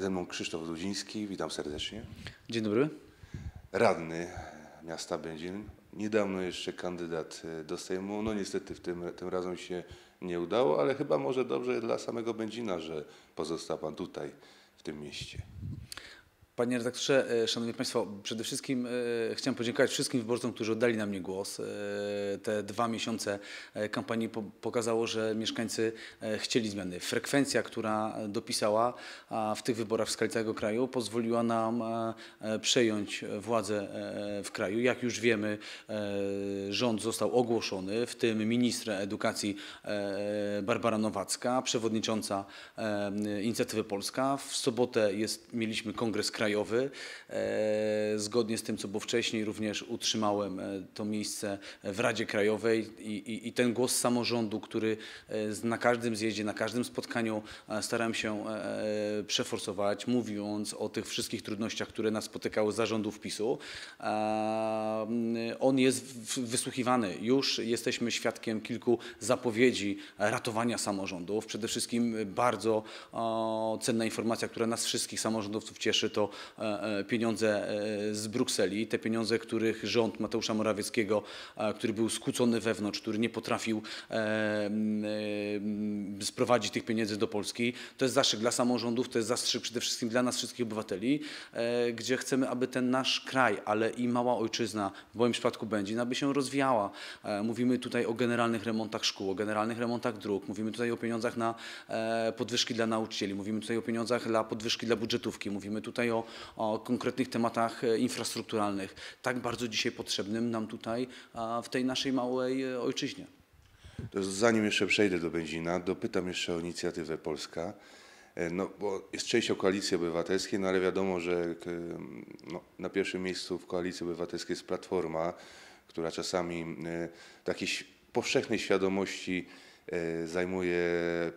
Ze mną Krzysztof Dudziński, witam serdecznie. Dzień dobry. Radny miasta Będzin, niedawno jeszcze kandydat e, do Sejmu. No niestety w tym, tym razem się nie udało, ale chyba może dobrze dla samego Będzina, że pozostał Pan tutaj, w tym mieście. Panie redaktorze, e, szanowni państwo, przede wszystkim e, chciałem podziękować wszystkim wyborcom, którzy oddali na mnie głos. E, te dwa miesiące kampanii pokazało, że mieszkańcy chcieli zmiany. Frekwencja, która dopisała w tych wyborach w skali całego kraju pozwoliła nam przejąć władzę w kraju. Jak już wiemy, rząd został ogłoszony, w tym minister edukacji Barbara Nowacka, przewodnicząca Inicjatywy Polska. W sobotę jest, mieliśmy kongres kraju krajowy. E, zgodnie z tym, co było wcześniej, również utrzymałem e, to miejsce w Radzie Krajowej i, i, i ten głos samorządu, który e, na każdym zjeździe, na każdym spotkaniu starałem się przeforsować, mówiąc o tych wszystkich trudnościach, które nas spotykały zarządów PiSu. On jest wysłuchiwany. Już jesteśmy świadkiem kilku zapowiedzi ratowania samorządów. Przede wszystkim bardzo cenna informacja, która nas wszystkich samorządowców cieszy, to E, e, pieniądze e, z Brukseli, te pieniądze, których rząd Mateusza Morawieckiego, który był skłócony wewnątrz, który nie potrafił sprowadzić tych pieniędzy do Polski. To jest zastrzyk dla samorządów, to jest zastrzyk przede wszystkim dla nas wszystkich obywateli, gdzie chcemy, aby ten nasz kraj, ale i mała ojczyzna, w moim przypadku będzie, aby się rozwijała. Mówimy tutaj o generalnych remontach szkół, o generalnych remontach dróg, mówimy tutaj o pieniądzach na podwyżki dla nauczycieli, mówimy tutaj o pieniądzach dla podwyżki dla budżetówki, mówimy tutaj o o, konkretnych tematach e, infrastrukturalnych, tak bardzo dzisiaj potrzebnym nam tutaj w tej naszej małej e, ojczyźnie. To zanim jeszcze przejdę do Będzina, dopytam jeszcze o inicjatywę Polska. E, no, bo jest częścią koalicji obywatelskiej, no ale wiadomo, że no, na pierwszym miejscu w koalicji obywatelskiej jest Platforma, która czasami takiej powszechnej świadomości E, zajmuje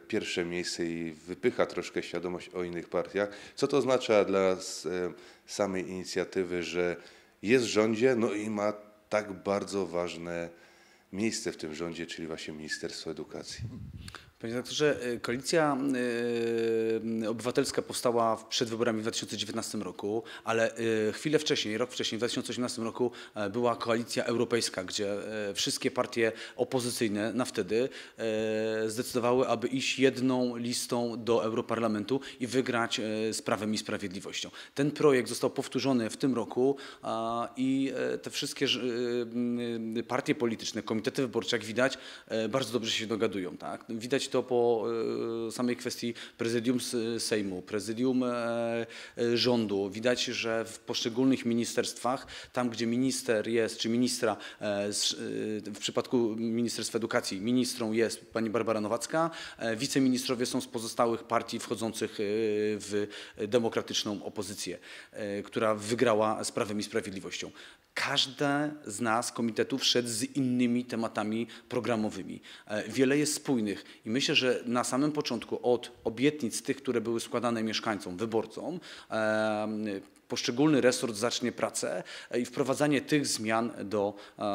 pierwsze miejsce i wypycha troszkę świadomość o innych partiach. Co to oznacza dla e, samej inicjatywy, że jest w rządzie, no i ma tak bardzo ważne miejsce w tym rządzie, czyli właśnie Ministerstwo Edukacji? Panie doktorze, y, koalicja y, obywatelska powstała przed wyborami w 2019 roku, ale y, chwilę wcześniej, rok wcześniej, w 2018 roku y, była koalicja europejska, gdzie y, wszystkie partie opozycyjne na wtedy y, zdecydowały, aby iść jedną listą do Europarlamentu i wygrać z Prawem i Sprawiedliwością. Ten projekt został powtórzony w tym roku i te wszystkie partie polityczne, komitety wyborcze, jak widać, bardzo dobrze się dogadują. Tak? Widać to po e, samej kwestii prezydium Sejmu, prezydium e, e, rządu. Widać, że w poszczególnych ministerstwach, tam gdzie minister jest, czy ministra, w przypadku Ministerstwa Edukacji ministrą jest pani Barbara Nowacka, wiceministrowie są z pozostałych partii wchodzących w demokratyczną opozycję, która wygrała z Prawem i Sprawiedliwością. Każde z nas, komitetów, szedł z innymi tematami programowymi. Wiele jest spójnych i myślę, Myślę, że na samym początku od obietnic tych, które były składane mieszkańcom, wyborcom, poszczególny resort zacznie pracę e, i wprowadzanie tych zmian do, e,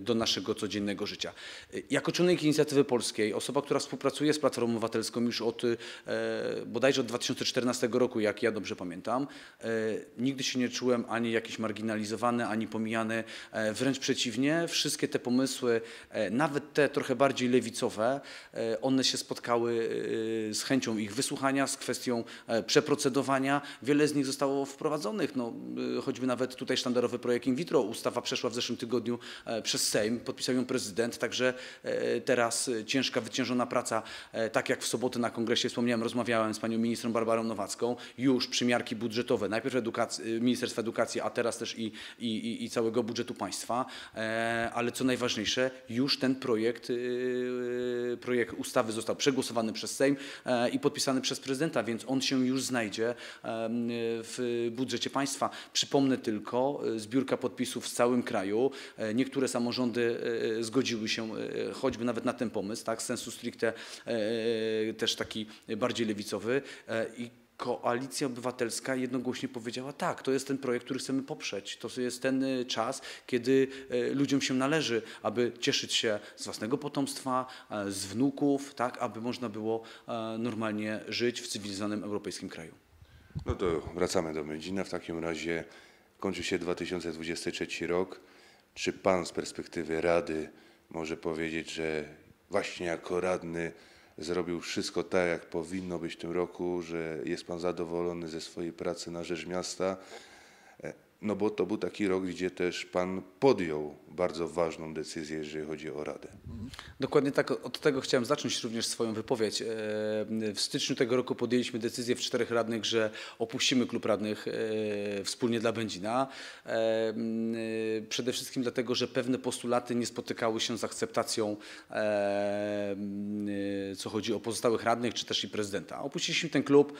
do naszego codziennego życia. E, jako członek Inicjatywy Polskiej, osoba, która współpracuje z Platformą Obywatelską już od bodajże od 2014 roku, jak ja dobrze pamiętam, nigdy się nie czułem ani jakiś marginalizowany, ani pomijany. Wręcz przeciwnie, wszystkie te pomysły, nawet te trochę bardziej lewicowe, one się spotkały z chęcią ich wysłuchania, z kwestią przeprocedowania. Wiele wiele z nich zostało wprowadzonych. No, y, choćby nawet tutaj sztandarowy projekt in vitro. Ustawa przeszła w zeszłym tygodniu e, przez Sejm, podpisał ją prezydent, także e, teraz e, ciężka, wyciężona praca, tak jak w sobotę na kongresie wspomniałem, rozmawiałem z panią ministrą Barbarą Nowacką, już przymiarki budżetowe, najpierw edukacji, y, Ministerstwa Edukacji, a teraz też i, i, i całego budżetu państwa, ale co najważniejsze, już ten projekt, y, projekt ustawy został przegłosowany przez Sejm i podpisany przez prezydenta, więc on się już znajdzie w budżecie państwa. Przypomnę tylko e, zbiórka podpisów w całym kraju. E, niektóre samorządy e, zgodziły się choćby nawet na ten pomysł, tak, sensu stricte też taki bardziej lewicowy i Koalicja Obywatelska jednogłośnie powiedziała tak, to jest ten projekt, który chcemy poprzeć. To jest ten czas, kiedy ludziom się należy, aby cieszyć się z własnego potomstwa, z wnuków, tak, aby można było normalnie żyć w cywilizowanym europejskim kraju. No to wracamy do Medzina. W takim razie kończy się 2023 rok. Czy Pan z perspektywy Rady może powiedzieć, że właśnie jako radny zrobił wszystko tak, jak powinno być w tym roku, że jest Pan zadowolony ze swojej pracy na rzecz miasta? no bo to był taki rok, gdzie też Pan podjął bardzo ważną decyzję, jeżeli chodzi o Radę. Dokładnie tak, od tego chciałem zacząć również swoją wypowiedź. E, w styczniu tego roku podjęliśmy decyzję w czterech radnych, że opuścimy klub radnych e, wspólnie dla Będzina. E, przede wszystkim dlatego, że pewne postulaty nie spotykały się z akceptacją, co chodzi o pozostałych radnych, czy też i prezydenta. Opuściliśmy ten klub,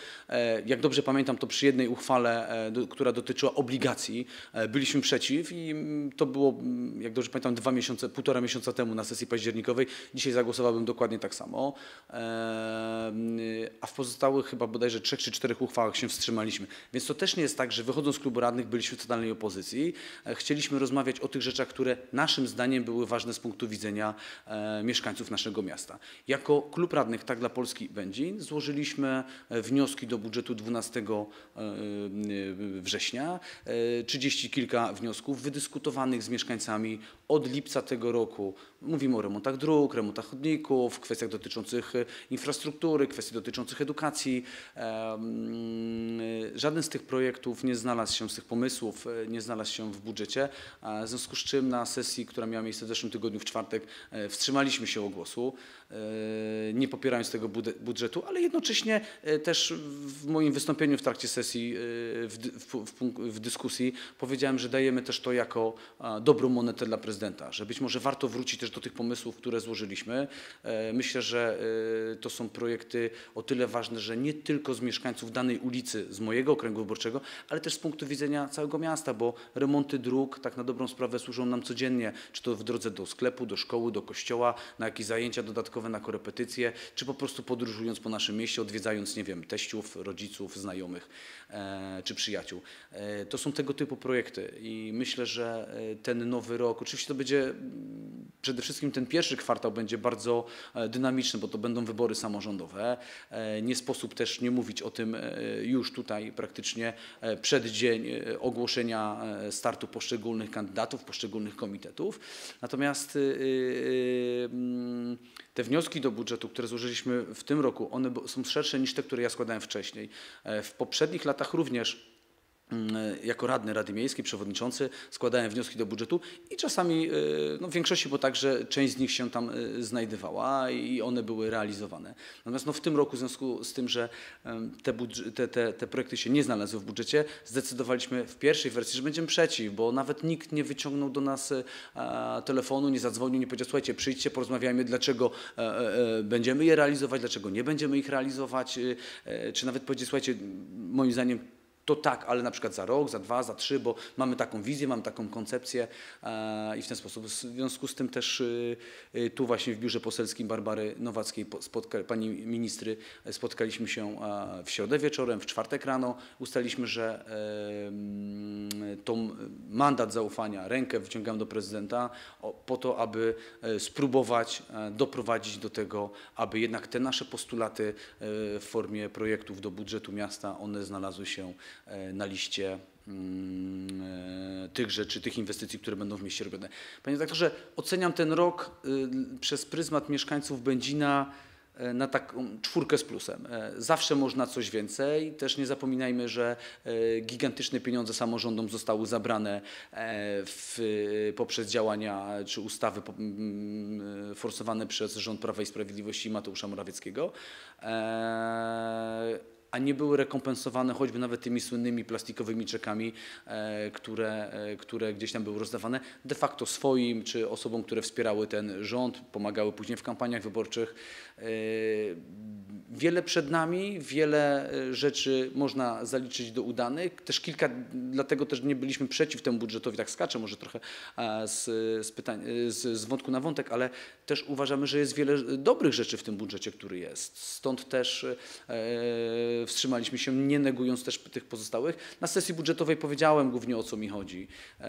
jak dobrze pamiętam, to przy jednej uchwale, która dotyczyła obligacji E, byliśmy przeciw i mm, to było, mm, jak dobrze pamiętam, dwa miesiące, półtora miesiąca temu na sesji październikowej. Dzisiaj zagłosowałbym dokładnie tak samo. E, mm, a w pozostałych chyba bodajże trzech czy czterech uchwałach się wstrzymaliśmy. Więc to też nie jest tak, że wychodząc z klubu radnych byliśmy w totalnej opozycji. E, chcieliśmy rozmawiać o tych rzeczach, które naszym zdaniem były ważne z punktu widzenia mieszkańców naszego miasta. Jako klub radnych Tak dla Polski będzie, złożyliśmy wnioski do budżetu 12 września trzydzieści kilka wniosków wydyskutowanych z mieszkańcami od lipca tego roku Mówimy o remontach dróg, remontach chodników, kwestiach dotyczących e, infrastruktury, kwestii dotyczących edukacji. E, żaden z tych projektów nie znalazł się, z tych pomysłów e, nie znalazł się w budżecie, w związku z czym na sesji, która miała miejsce w zeszłym tygodniu w czwartek, wstrzymaliśmy się od głosu, nie popierając tego budżetu, ale jednocześnie też w moim wystąpieniu w trakcie sesji, w, w dyskusji powiedziałem, że dajemy też to jako dobrą monetę dla prezydenta, że być może warto wrócić też do tych pomysłów, które złożyliśmy. E, myślę, że e, to są projekty o tyle ważne, że nie tylko z mieszkańców danej ulicy, z mojego okręgu wyborczego, ale też z punktu widzenia całego miasta, bo remonty dróg tak na dobrą sprawę służą nam codziennie, czy to w drodze do sklepu, do szkoły, do kościoła, na jakieś zajęcia dodatkowe, na korepetycje, czy po prostu podróżując po naszym mieście, odwiedzając, nie wiem, teściów, rodziców, znajomych e, czy przyjaciół. E, to są tego typu projekty i myślę, że e, ten nowy rok, oczywiście to będzie mm, przede wszystkim ten pierwszy kwartał będzie bardzo e, dynamiczny, bo to będą wybory samorządowe. E, nie sposób też nie mówić o tym e, już tutaj praktycznie przed dzień ogłoszenia startu poszczególnych kandydatów, poszczególnych komitetów. Natomiast mm, te wnioski do budżetu, które złożyliśmy w tym roku, one są szersze niż te, które ja składałem wcześniej. W poprzednich latach również Mm, e, jako radny Rady Miejskiej, przewodniczący, składałem wnioski do budżetu i czasami, e, no w większości, bo także część z nich się tam e, znajdowała i one były realizowane. Natomiast no w tym roku, w związku z tym, że te, te, te, te projekty się nie znalazły w budżecie, zdecydowaliśmy w pierwszej wersji, że będziemy przeciw, bo nawet nikt nie wyciągnął do nas telefonu, nie zadzwonił, nie powiedział, słuchajcie, przyjdźcie, porozmawiajmy, dlaczego będziemy je realizować, dlaczego nie będziemy ich realizować, czy nawet powiedzieć, słuchajcie, moim zdaniem to tak, ale na przykład za rok, za dwa, za trzy, bo mamy taką wizję, mamy taką koncepcję e, i w ten sposób. W związku z tym też y, y, tu właśnie w biurze poselskim Barbary Nowackiej, pani ministry, e, spotkaliśmy się e, w środę wieczorem, w czwartek rano. Ustaliliśmy, że tą mandat zaufania, rękę wyciągam do prezydenta po to, aby spróbować doprowadzić do tego, aby jednak te nasze postulaty w formie projektów do budżetu miasta, one znalazły się E, na liście mm, e, tych rzeczy, tych inwestycji, które będą w mieście robione. Panie doktorze, oceniam ten rok y, przez pryzmat mieszkańców Będzina e, na taką czwórkę z plusem. Zawsze można coś więcej. Też nie zapominajmy, że gigantyczne pieniądze samorządom zostały zabrane w, poprzez działania czy ustawy mm, forsowane przez rząd Prawa i Sprawiedliwości Mateusza Morawieckiego a nie były rekompensowane choćby nawet tymi słynnymi plastikowymi czekami, e, które, e, które gdzieś tam były rozdawane de facto swoim czy osobom, które wspierały ten rząd, pomagały później w kampaniach wyborczych. Yy, wiele przed nami, wiele y, rzeczy można zaliczyć do udanych. Też kilka, dlatego też nie byliśmy przeciw temu budżetowi, tak skaczę może trochę z, z, pytań, y, z, z wątku na wątek, ale też uważamy, że jest wiele y, dobrych rzeczy w tym budżecie, który jest. Stąd też e, wstrzymaliśmy się, nie negując też tych pozostałych. Na sesji budżetowej powiedziałem głównie o co mi chodzi, e,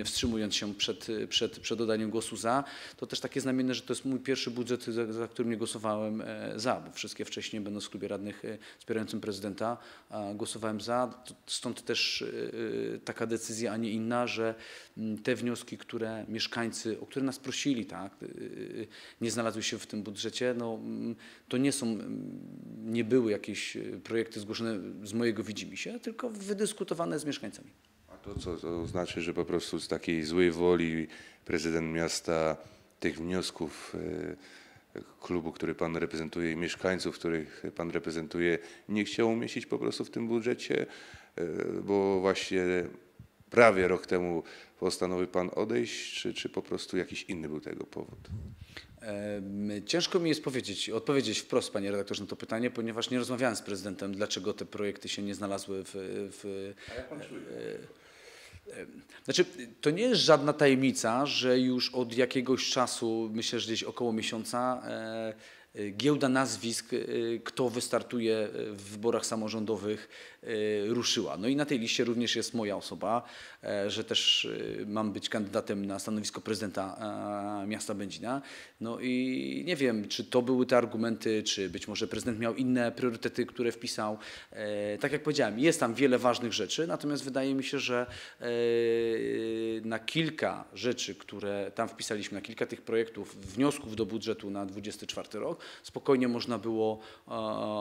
e wstrzymując się przed, przed, przed dodaniem głosu za. To też takie znamienne, że to jest mój pierwszy budżet, za, za którym nie głosowałem e, za, bo wszystkie wcześniej, będąc w klubie radnych e, wspierającym prezydenta, głosowałem za. Stąd też e, taka decyzja, a nie inna, że te wnioski, które mieszkańcy, o które nas prosili, tak, nie znalazły się w tym budżecie, no, to nie są, nie były jakieś projekty zgłoszone z mojego widzimisię, tylko wydyskutowane z mieszkańcami. A to co to znaczy, że po prostu z takiej złej woli prezydent miasta tych wniosków yy klubu, który Pan reprezentuje i mieszkańców, których Pan reprezentuje, nie chciał umieścić po prostu w tym budżecie, e, bo właśnie prawie rok temu postanowił Pan odejść, czy, czy po prostu jakiś inny był tego powód? E, ciężko mi jest powiedzieć, odpowiedzieć wprost, panie redaktorze, na to pytanie, ponieważ nie rozmawiałem z prezydentem, dlaczego te projekty się nie znalazły w. w A jak pan czuje? E, znaczy, to nie jest żadna tajemnica, że już od jakiegoś czasu, myślę, że gdzieś około miesiąca, e, e, giełda nazwisk, e, kto wystartuje w wyborach samorządowych, Y, ruszyła. No i na tej liście również jest moja osoba, e, że też y, mam być kandydatem na stanowisko prezydenta e, miasta Będzina. No i nie wiem, czy to były te argumenty, czy być może prezydent miał inne priorytety, które wpisał. E, tak jak powiedziałem, jest tam wiele ważnych rzeczy, natomiast wydaje mi się, że na kilka rzeczy, które tam wpisaliśmy, na kilka tych projektów, wniosków do budżetu na 24 rok, spokojnie można było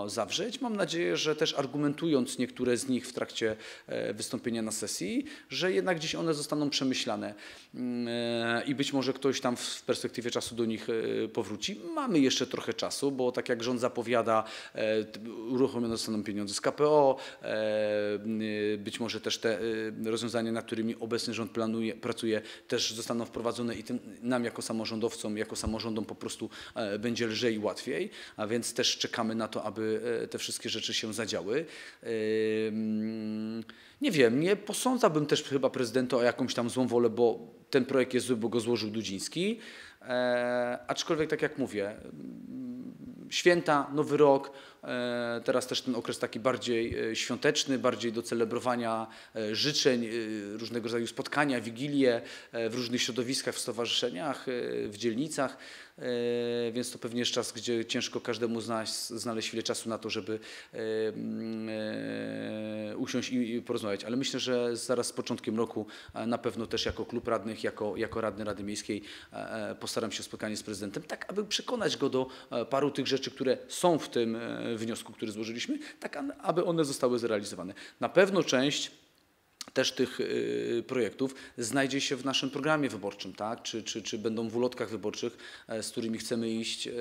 zawrzeć. Mam nadzieję, że też argumentując niektóre niektóre z nich w trakcie e, wystąpienia na sesji, że jednak gdzieś one zostaną przemyślane mm, e, i być może ktoś tam w perspektywie czasu do nich e, powróci. Mamy jeszcze trochę czasu, bo tak jak rząd zapowiada, uruchomione zostaną pieniądze z KPO, być może też te rozwiązania, nad którymi obecny rząd planuje, pracuje, też zostaną wprowadzone i tym, nam jako samorządowcom, jako samorządom po prostu będzie lżej i łatwiej, a więc też czekamy na to, aby te wszystkie rzeczy się zadziały nie wiem, nie posądzałbym też chyba prezydenta o jakąś tam złą wolę, bo ten projekt jest zły, bo go złożył Dudziński. E, aczkolwiek, tak jak mówię, święta, nowy rok, e, teraz też ten okres taki bardziej e, świąteczny, bardziej do celebrowania e, życzeń, e, różnego rodzaju spotkania, wigilie w różnych środowiskach, w stowarzyszeniach, w dzielnicach. E, więc to pewnie jest czas, gdzie ciężko każdemu znaleźć, znaleźć chwilę czasu na to, żeby e, e, usiąść i porozmawiać. Ale myślę, że zaraz z początkiem roku na pewno też jako klub radnych, jako, jako radny Rady Miejskiej postaram się o spotkanie z prezydentem, tak aby przekonać go do paru tych rzeczy, które są w tym wniosku, który złożyliśmy, tak aby one zostały zrealizowane. Na pewno część też tych y, projektów znajdzie się w naszym programie wyborczym, tak? czy, czy, czy będą w ulotkach wyborczych, e, z którymi chcemy iść e,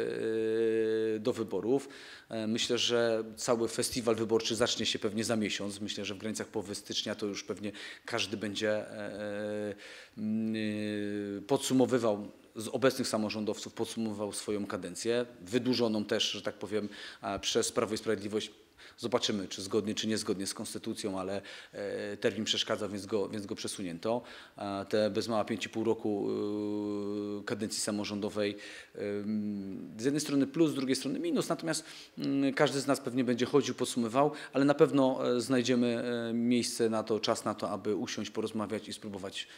do wyborów. E, myślę, że cały festiwal wyborczy zacznie się pewnie za miesiąc. Myślę, że w granicach połowy stycznia to już pewnie każdy będzie y, podsumowywał z obecnych samorządowców podsumowywał swoją kadencję, wydłużoną też, że tak powiem, przez Prawo i Sprawiedliwość Zobaczymy, czy zgodnie, czy niezgodnie z konstytucją, ale e, termin przeszkadza, więc go, więc go przesunięto. Te bez mała 5,5 roku e, kadencji samorządowej z jednej strony plus, z drugiej strony minus, natomiast mm, każdy z nas pewnie będzie chodził, podsumowywał, ale na pewno e, znajdziemy miejsce na to, czas na to, aby usiąść, porozmawiać i spróbować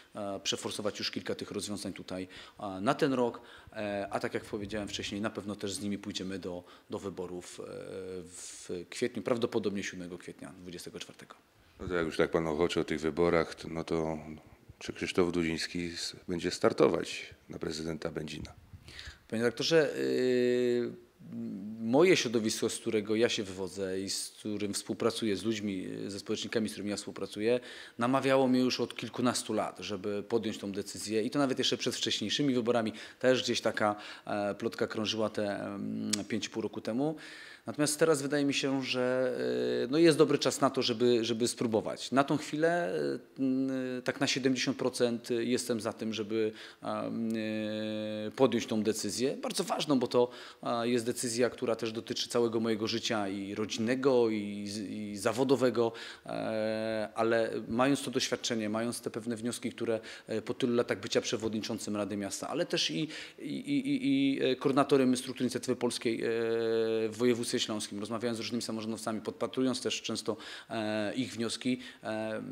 przeforsować już kilka tych rozwiązań tutaj na ten rok, a tak jak powiedziałem wcześniej, na pewno też z nimi pójdziemy do, do wyborów w kwietniu prawdopodobnie 7 kwietnia 24. No to jak już tak Pan ochoczy o tych wyborach, to, no to czy Krzysztof Dudziński będzie startować na prezydenta Będzina? Panie doktorze, yy, moje środowisko, z którego ja się wywodzę i z którym współpracuję, z ludźmi, yy, ze społecznikami, z którymi ja współpracuję, namawiało mnie już od kilkunastu lat, żeby podjąć tą decyzję i to nawet jeszcze przed wcześniejszymi wyborami. Też gdzieś taka e, plotka krążyła te 5,5 mm, roku temu. Natomiast teraz wydaje mi się, że e, no jest dobry czas na to, żeby, żeby spróbować. Na tą chwilę e, tak na 70% jestem za tym, żeby e, podjąć tą decyzję. Bardzo ważną, bo to jest decyzja, która też dotyczy całego mojego życia i rodzinnego, i, i zawodowego, ale mając to doświadczenie, mając te pewne wnioski, które po tylu latach bycia przewodniczącym Rady Miasta, ale też i, i, i, i koordynatorem struktury inicjatywy polskiej w województwie, województwie śląskim, rozmawiając z różnymi samorządowcami, podpatrując też często e, ich wnioski, e, e,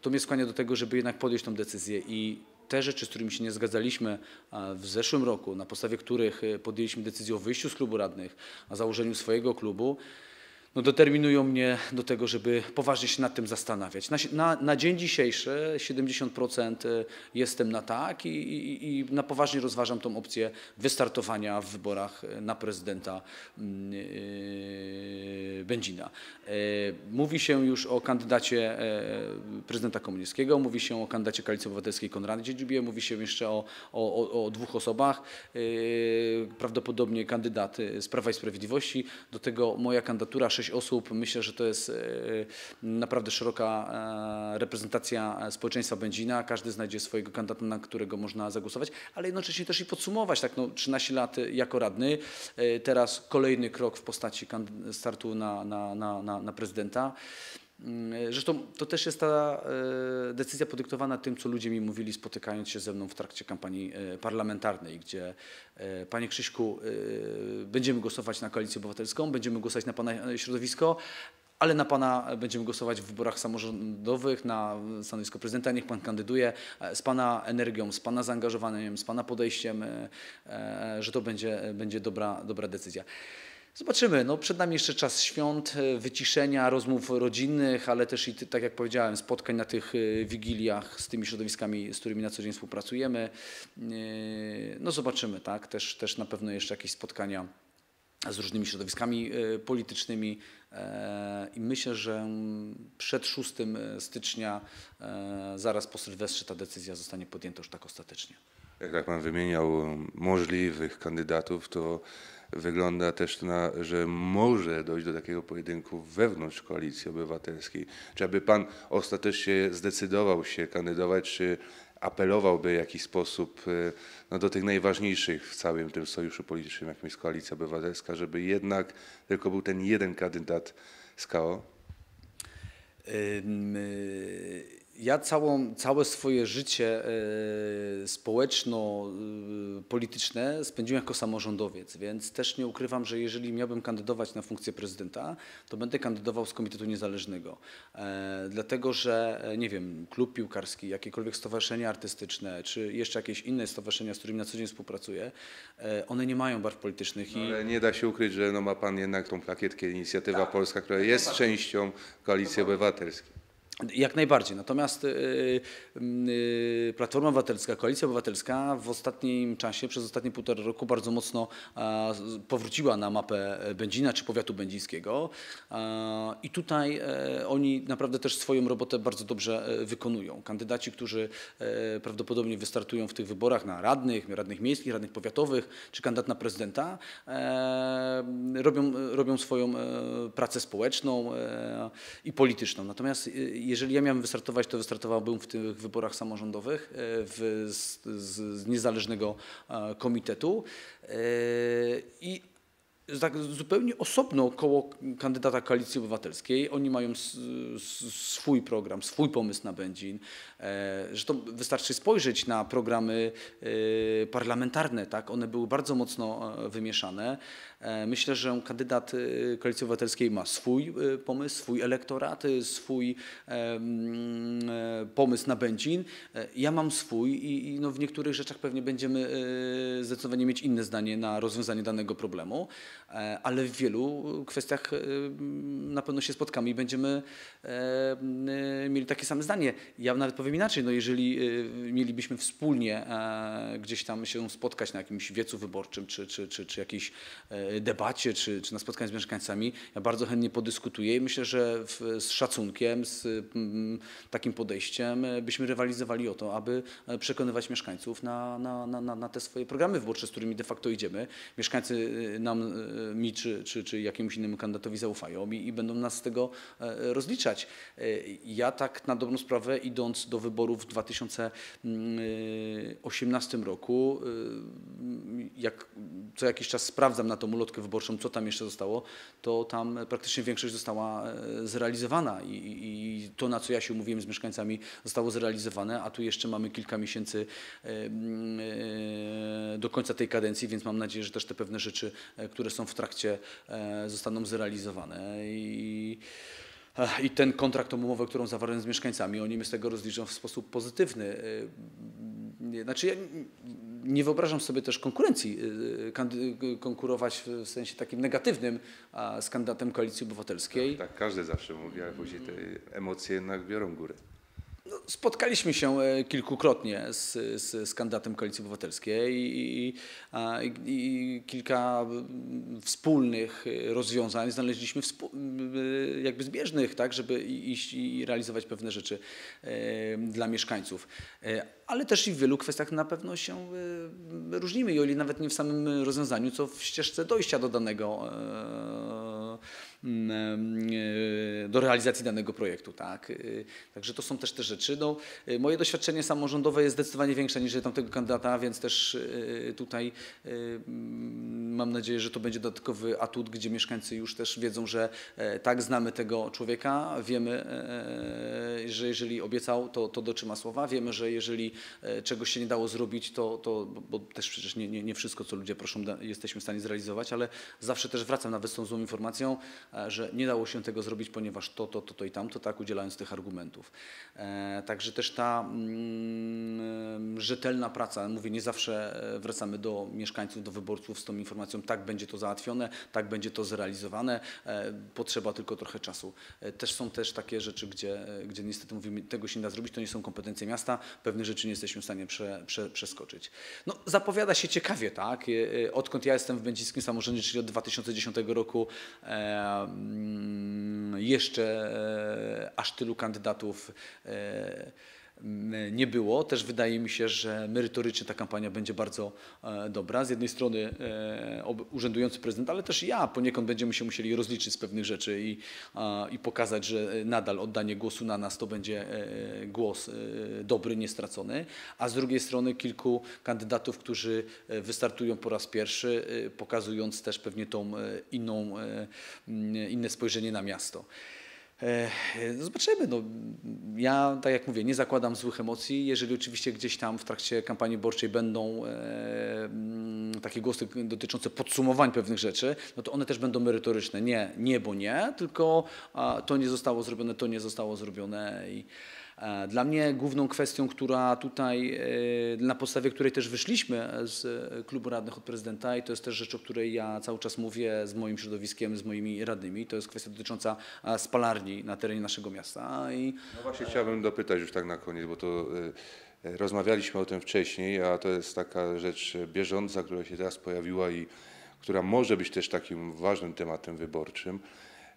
to mnie skłania do tego, żeby jednak podjąć tą decyzję i te rzeczy, z którymi się nie zgadzaliśmy w zeszłym roku, na podstawie których podjęliśmy decyzję o wyjściu z klubu radnych, o założeniu swojego klubu, no, determinują mnie do tego, żeby poważnie się nad tym zastanawiać. Na, na, na dzień dzisiejszy 70% e, jestem na tak i, i, i, na poważnie rozważam tą opcję wystartowania w wyborach e, na prezydenta yy, Będzina. Yy, mówi się już o kandydacie yy, prezydenta Komunińskiego, mówi się o kandydacie Koalicji Obywatelskiej Konrady Dziedzibie, mówi się jeszcze o, o, o, o dwóch osobach, prawdopodobnie kandydat z Prawa i Sprawiedliwości, do tego moja kandydatura 6 większość osób. Myślę, że to jest e, naprawdę szeroka e, reprezentacja e, społeczeństwa Będzina. Każdy znajdzie swojego kandydata, na którego można zagłosować, ale jednocześnie też i podsumować. Tak, no, 13 lat jako radny, teraz kolejny krok w postaci startu na, na, na, na prezydenta. Mm, zresztą to też jest ta e, decyzja podyktowana tym, co ludzie mi mówili, spotykając się ze mną w trakcie kampanii e, parlamentarnej, gdzie e, Panie Krzyśku, będziemy głosować na koalicję obywatelską, będziemy głosować na Pana środowisko, ale na pana będziemy głosować w wyborach samorządowych, na stanowisko prezydenta, niech pan kandyduje z pana energią, z pana zaangażowaniem, z pana podejściem, że to będzie, będzie dobra, dobra decyzja. Zobaczymy. No, przed nami jeszcze czas świąt, e, wyciszenia, rozmów rodzinnych, ale też i tak jak powiedziałem, spotkań na tych e, wigiliach z tymi środowiskami, z którymi na co dzień współpracujemy. E, no zobaczymy, tak? Też, też na pewno jeszcze jakieś spotkania z różnymi środowiskami politycznymi i myślę, że przed 6 stycznia, zaraz po Sylwestrze ta decyzja zostanie podjęta już tak ostatecznie. Jak tak Pan wymieniał możliwych kandydatów, to wygląda też na, że może dojść do takiego pojedynku wewnątrz koalicji obywatelskiej. Czy aby pan ostatecznie zdecydował się kandydować, czy apelowałby w jakiś sposób e, no, do tych najważniejszych w całym tym sojuszu politycznym, jakim jest Koalicja Obywatelska, żeby jednak tylko był ten jeden kandydat z KO? ja całą, całe swoje życie e, społeczno-polityczne e, spędziłem jako samorządowiec, więc też nie ukrywam, że jeżeli miałbym kandydować na funkcję prezydenta, to będę kandydował z Komitetu Niezależnego. E, dlatego, że nie wiem, klub piłkarski, jakiekolwiek stowarzyszenie artystyczne, czy jeszcze jakieś inne stowarzyszenia, z którymi na co dzień współpracuję, one nie mają barw politycznych. No, ale nie da się ukryć, że no ma Pan jednak tą plakietkę Inicjatywa tak. Polska, która tak, jest tak. częścią Koalicji Obywatelskiej. Jak najbardziej. Natomiast y, y, Platforma Obywatelska, Koalicja Obywatelska w ostatnim czasie, przez ostatnie półtora roku bardzo mocno powróciła na mapę Będzina czy powiatu będzińskiego i tutaj e, oni naprawdę też swoją robotę bardzo dobrze e, wykonują. Kandydaci, którzy e, prawdopodobnie wystartują w tych wyborach na radnych, radnych miejskich, radnych powiatowych czy kandydat na prezydenta, robią, robią swoją pracę społeczną i polityczną. Natomiast y, jeżeli ja miałem wystartować, to wystartowałbym w tych wyborach samorządowych e, w, z, z, niezależnego e, komitetu. E, I tak zupełnie osobno koło kandydata Koalicji Obywatelskiej. Oni mają swój program, swój pomysł na Będzin. zresztą wystarczy spojrzeć na programy parlamentarne, tak? One były bardzo mocno wymieszane. E, myślę, że kandydat e, Koalicji Obywatelskiej ma swój e, pomysł, swój elektorat, swój pomysł na Będzin. Ja mam swój i, no w niektórych rzeczach pewnie będziemy zdecydowanie mieć inne zdanie na rozwiązanie danego problemu. E, ale w wielu kwestiach e, na pewno się spotkamy i będziemy e, mieli takie same zdanie. Ja nawet powiem inaczej, no jeżeli mielibyśmy wspólnie gdzieś tam się spotkać na jakimś wiecu wyborczym, czy, czy, czy, czy jakiejś debacie, czy, czy na spotkaniu z mieszkańcami, ja bardzo chętnie podyskutuję i myślę, że w, z szacunkiem, z mm, takim podejściem byśmy rywalizowali o to, aby przekonywać mieszkańców na, na, na, na te swoje programy wyborcze, z którymi de facto idziemy. Mieszkańcy nam E, mi czy, czy, czy jakiemuś innemu kandydatowi zaufają i, i będą nas z tego e, rozliczać. E, ja tak na dobrą sprawę, idąc do wyborów w 2018 roku, jak co jakiś czas sprawdzam na tą ulotkę wyborczą, co tam jeszcze zostało, to tam praktycznie większość została zrealizowana i, i to, na co ja się umówiłem z mieszkańcami, zostało zrealizowane, a tu jeszcze mamy kilka miesięcy do końca tej kadencji, więc mam nadzieję, że też te pewne rzeczy, które są w trakcie, e, zostaną zrealizowane. I, e, i ten kontrakt, tą umowę, którą zawarłem z mieszkańcami, oni mnie z tego rozliczą w sposób pozytywny. E, znaczy, ja nie wyobrażam sobie też konkurencji, konkurować w sensie takim negatywnym z kandydatem Koalicji Obywatelskiej. Tak, tak każdy zawsze mówi, ale później te emocje jednak biorą górę spotkaliśmy się e, kilkukrotnie z, z, z kandydatem Koalicji Obywatelskiej i, i, i, kilka wspólnych e, rozwiązań znaleźliśmy współ, e, jakby zbieżnych, tak, żeby iść i realizować pewne rzeczy dla mieszkańców ale też i w wielu kwestiach na pewno się y, różnimy, i nawet nie w samym rozwiązaniu, co w ścieżce dojścia do danego, e, mm, e, do realizacji danego projektu. Tak? Y, także to są też te rzeczy. No, y, moje doświadczenie samorządowe jest zdecydowanie większe niż tamtego kandydata, więc też tutaj mm, mam nadzieję, że to będzie dodatkowy atut, gdzie mieszkańcy już też wiedzą, że e, tak, znamy tego człowieka, wiemy, że jeżeli obiecał, to, to dotrzyma słowa, wiemy, że jeżeli E, czego się nie dało zrobić, to, to bo też przecież nie, nie, nie wszystko, co ludzie proszą, da, jesteśmy w stanie zrealizować, ale zawsze też wracam nawet z tą złą informacją, e, że nie dało się tego zrobić, ponieważ to, to, to, to i tamto, tak, udzielając tych argumentów. E, także też ta mm, e, rzetelna praca, mówię, nie zawsze wracamy do mieszkańców, do wyborców z tą informacją, tak będzie to załatwione, tak będzie to zrealizowane, e, potrzeba tylko trochę czasu. E, też są też takie rzeczy, gdzie, gdzie niestety mówimy, tego się nie da zrobić, to nie są kompetencje miasta, pewne rzeczy nie jesteśmy w stanie prze, prze, przeskoczyć. No, zapowiada się ciekawie, tak? E, e, odkąd ja jestem w Będziskim Samorządzie, czyli od 2010 roku, e, jeszcze e, aż tylu kandydatów e, Mm, nie było. Też wydaje mi się, że merytorycznie ta kampania będzie bardzo e, dobra. Z jednej strony e, urzędujący prezydent, ale też ja poniekąd będziemy się musieli rozliczyć z pewnych rzeczy i, i pokazać, że e, nadal oddanie głosu na nas to będzie głos dobry, niestracony. A z drugiej strony kilku kandydatów, którzy wystartują po raz pierwszy, pokazując też pewnie tą inną, inne spojrzenie na miasto. E, zobaczymy. No, ja, tak jak mówię, nie zakładam złych emocji. Jeżeli oczywiście gdzieś tam w trakcie kampanii borczej będą e, mm, takie głosy dotyczące podsumowań pewnych rzeczy, no to one też będą merytoryczne. Nie, nie, bo nie, tylko a, to nie zostało zrobione, to nie zostało zrobione. I, E, dla mnie główną kwestią, która tutaj, e, na podstawie której też wyszliśmy z e, klubu radnych od prezydenta i to jest też rzecz, o której ja cały czas mówię z moim środowiskiem, z moimi radnymi, to jest kwestia dotycząca spalarni na terenie naszego miasta. I... No właśnie chciałbym dopytać już tak na koniec, bo to rozmawialiśmy o tym wcześniej, a to jest taka rzecz bieżąca, która się teraz pojawiła i która może być też takim ważnym tematem wyborczym,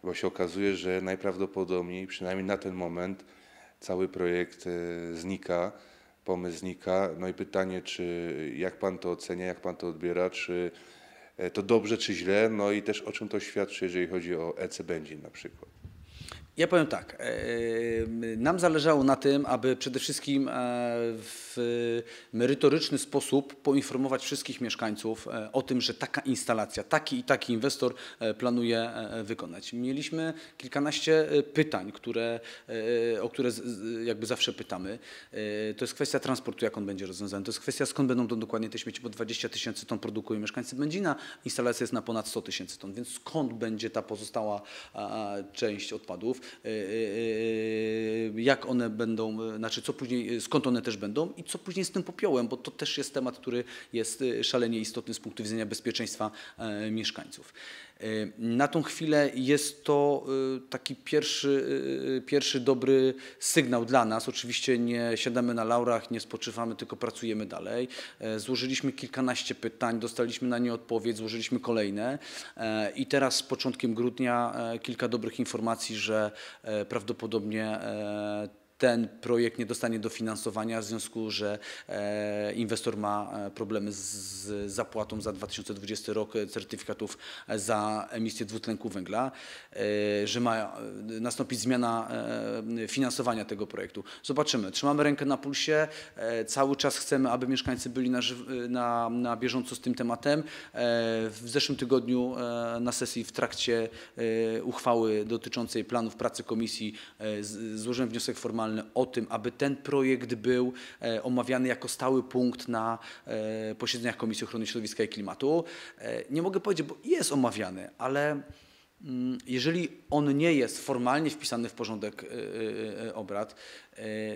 bo się okazuje, że najprawdopodobniej, przynajmniej na ten moment, cały projekt e, znika, pomysł znika. No i pytanie, czy jak pan to ocenia, jak pan to odbiera, czy e, to dobrze, czy źle, no i też o czym to świadczy, jeżeli chodzi o EC Będzin na przykład. Ja powiem tak. E, nam zależało na tym, aby przede wszystkim e, w merytoryczny sposób poinformować wszystkich mieszkańców e, o tym, że taka instalacja, taki i taki inwestor planuje wykonać. Mieliśmy kilkanaście pytań, które, o które jakby zawsze pytamy. To jest kwestia transportu, jak on będzie rozwiązany. To jest kwestia, skąd będą to dokładnie te śmieci, bo 20 tysięcy ton produkuje mieszkańcy Będzina. Instalacja jest na ponad 100 tysięcy ton, więc skąd będzie ta pozostała część odpadów. Y, y, y, jak one będą, znaczy co później, skąd one też będą i co później z tym popiołem, bo to też jest temat, który jest szalenie istotny z punktu widzenia bezpieczeństwa e, mieszkańców. Na tą chwilę jest to y, taki pierwszy, y, y, pierwszy dobry sygnał dla nas. Oczywiście nie siadamy na laurach, nie spoczywamy, tylko pracujemy dalej. E, złożyliśmy kilkanaście pytań, dostaliśmy na nie odpowiedź, złożyliśmy kolejne e, i teraz z początkiem grudnia e, kilka dobrych informacji, że prawdopodobnie ten projekt nie dostanie dofinansowania w związku, że e, inwestor ma e, problemy z zapłatą za 2020 rok e, certyfikatów za emisję dwutlenku węgla, że ma nastąpić zmiana finansowania tego projektu. Zobaczymy. Trzymamy rękę na pulsie. Cały czas chcemy, aby mieszkańcy byli na, na, na bieżąco z tym tematem. W zeszłym tygodniu na sesji w trakcie uchwały dotyczącej planów pracy komisji złożyłem wniosek formalny o tym, aby ten projekt był e, omawiany jako stały punkt na e, posiedzeniach Komisji Ochrony Środowiska i Klimatu. E, nie mogę powiedzieć, bo jest omawiany, ale Mm, jeżeli on nie jest formalnie wpisany w porządek e, e, e, obrad,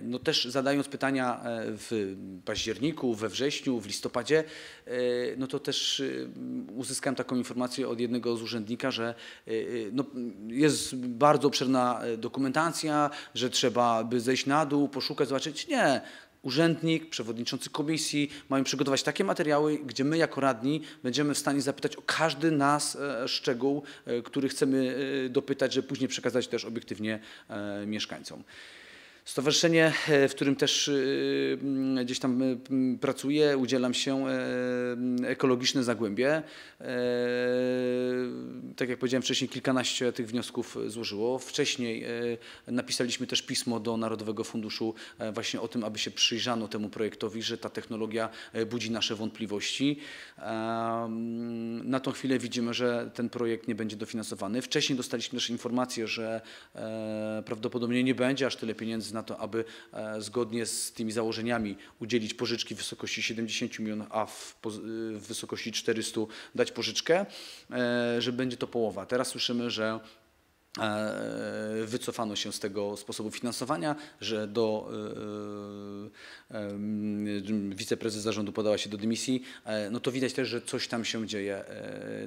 no też zadając pytania w październiku, we wrześniu, w listopadzie, no to też uzyskałem taką informację od jednego z urzędnika, że no jest bardzo obszerna dokumentacja, że trzeba by zejść na dół, poszukać, zobaczyć. Nie, urzędnik, przewodniczący komisji mają przygotować takie materiały, gdzie my jako radni będziemy w stanie zapytać o każdy nas e, szczegół, e, który chcemy e, dopytać, żeby później przekazać też obiektywnie mieszkańcom. Stowarzyszenie, e, w którym też e, gdzieś tam e, pracuję, udzielam się ekologiczne Zagłębie. Tak jak powiedziałem wcześniej, kilkanaście tych wniosków złożyło. Wcześniej napisaliśmy też pismo do Narodowego Funduszu właśnie o tym, aby się przyjrzano temu projektowi, że ta technologia budzi nasze wątpliwości. Na tą chwilę widzimy, że ten projekt nie będzie dofinansowany. Wcześniej dostaliśmy też informację, że prawdopodobnie nie będzie aż tyle pieniędzy na to, aby e, zgodnie z tymi założeniami udzielić pożyczki w wysokości 70 milionów, a w, e, w wysokości 400 dać pożyczkę, e, że będzie to połowa. Teraz słyszymy, że E, wycofano się z tego sposobu finansowania, że do e, e, wiceprezes zarządu podała się do dymisji, no to widać też, że coś tam się dzieje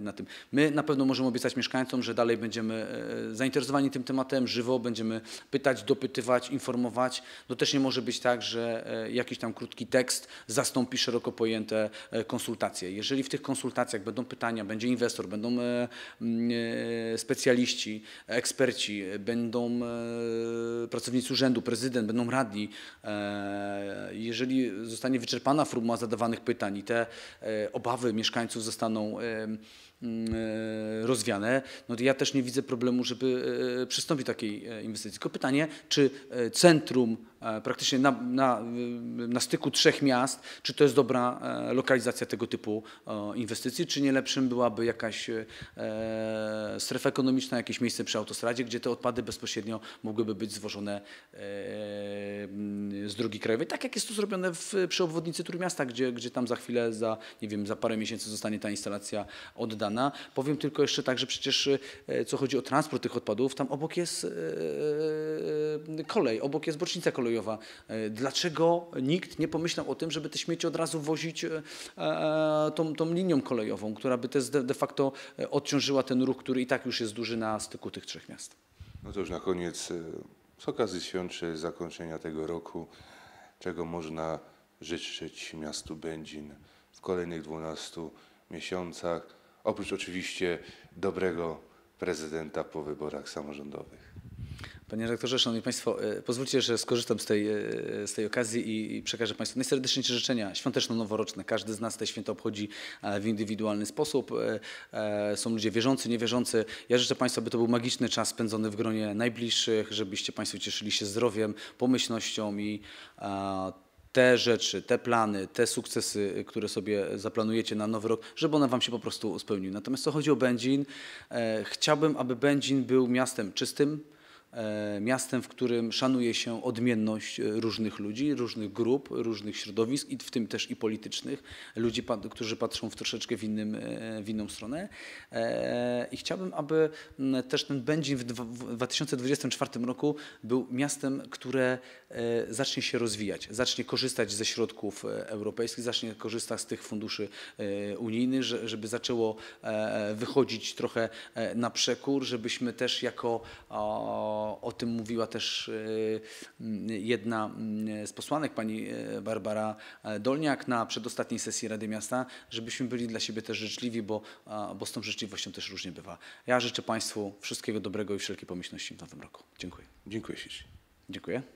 na tym. My na pewno możemy obiecać mieszkańcom, że dalej będziemy zainteresowani tym tematem, żywo będziemy pytać, dopytywać, informować. No też nie może być tak, że jakiś tam krótki tekst zastąpi szeroko pojęte konsultacje. Jeżeli w tych konsultacjach będą pytania, będzie inwestor, będą specjaliści, eksperci, będą e, pracownicy urzędu, prezydent, będą radni. E, jeżeli zostanie wyczerpana formuła zadawanych pytań i te e, obawy mieszkańców zostaną Mm, e, rozwiane, no to ja też nie widzę problemu, żeby e, e, przystąpić do takiej inwestycji. Tylko pytanie, czy centrum praktycznie na, na, na styku trzech miast, czy to jest dobra lokalizacja tego typu inwestycji, czy nie lepszym byłaby jakaś strefa ekonomiczna, jakieś miejsce przy autostradzie, gdzie te odpady bezpośrednio mogłyby być zwożone mm, z drogi krajowej, tak jak jest to zrobione w, przy obwodnicy Trójmiasta, gdzie, gdzie tam za chwilę, za nie wiem, za parę miesięcy zostanie ta instalacja oddana Powiem tylko jeszcze tak, że przecież e, co chodzi o transport tych odpadów, tam obok jest e, e, kolej, obok jest bocznica kolejowa. Dlaczego nikt nie pomyślał o tym, żeby te śmieci od razu wozić tą, tą linią kolejową, która by też de facto odciążyła ten ruch, który i tak już jest duży na styku tych trzech miast? No to już na koniec, z okazji świąt czy zakończenia tego roku, czego można życzyć miastu Będzin w kolejnych 12 miesiącach? Oprócz oczywiście dobrego prezydenta po wyborach samorządowych. Panie rektorze, szanowni państwo, e, pozwólcie, że skorzystam z tej, e, z tej okazji i przekażę państwu najserdeczniejsze życzenia świąteczno-noworoczne. Każdy z nas te święta obchodzi e, w indywidualny sposób. Są ludzie wierzący, niewierzący. Ja życzę państwu, aby to był magiczny czas spędzony w gronie najbliższych, żebyście państwo cieszyli się zdrowiem, pomyślnością i te rzeczy, te plany, te sukcesy, y, które sobie zaplanujecie na nowy rok, żeby one Wam się po prostu spełniły. Natomiast co chodzi o Będzin, e, chciałbym, aby Będzin był miastem czystym, E, miastem, w którym szanuje się odmienność e, różnych ludzi, różnych grup, różnych środowisk i w tym też i politycznych, ludzi, którzy patrzą w troszeczkę w, innym, e, w inną stronę. I chciałbym, aby też ten Będzin w 2024 roku był miastem, które zacznie się rozwijać, zacznie korzystać ze środków europejskich, zacznie korzystać z tych funduszy unijnych, żeby zaczęło wychodzić trochę na przekór, żebyśmy też jako o, tym mówiła też e, jedna z posłanek, pani e, Barbara e, Dolniak na przedostatniej sesji Rady Miasta, żebyśmy byli dla siebie też życzliwi, bo, bo z tą życzliwością też różnie bywa. Ja życzę Państwu wszystkiego dobrego i wszelkiej pomyślności w nowym roku. Dziękuję. Dziękuję Dziękuję.